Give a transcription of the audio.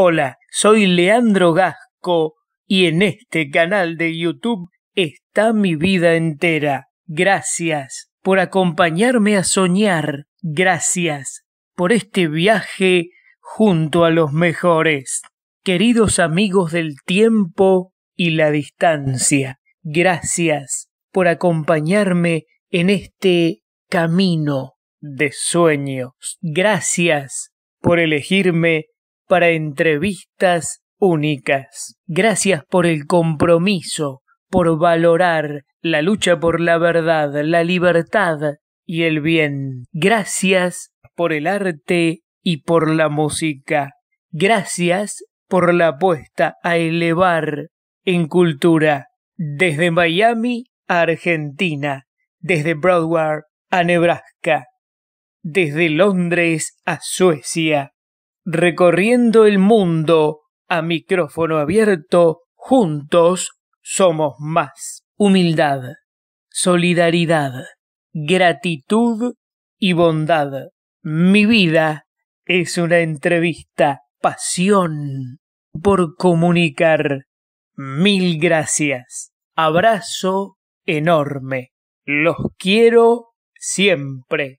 Hola, soy Leandro Gasco y en este canal de YouTube está mi vida entera. Gracias por acompañarme a soñar. Gracias por este viaje junto a los mejores. Queridos amigos del tiempo y la distancia, gracias por acompañarme en este camino de sueños. Gracias por elegirme para entrevistas únicas. Gracias por el compromiso, por valorar la lucha por la verdad, la libertad y el bien. Gracias por el arte y por la música. Gracias por la apuesta a elevar en cultura. Desde Miami a Argentina, desde Broadway a Nebraska, desde Londres a Suecia recorriendo el mundo a micrófono abierto, juntos somos más. Humildad, solidaridad, gratitud y bondad. Mi vida es una entrevista, pasión por comunicar. Mil gracias. Abrazo enorme. Los quiero siempre.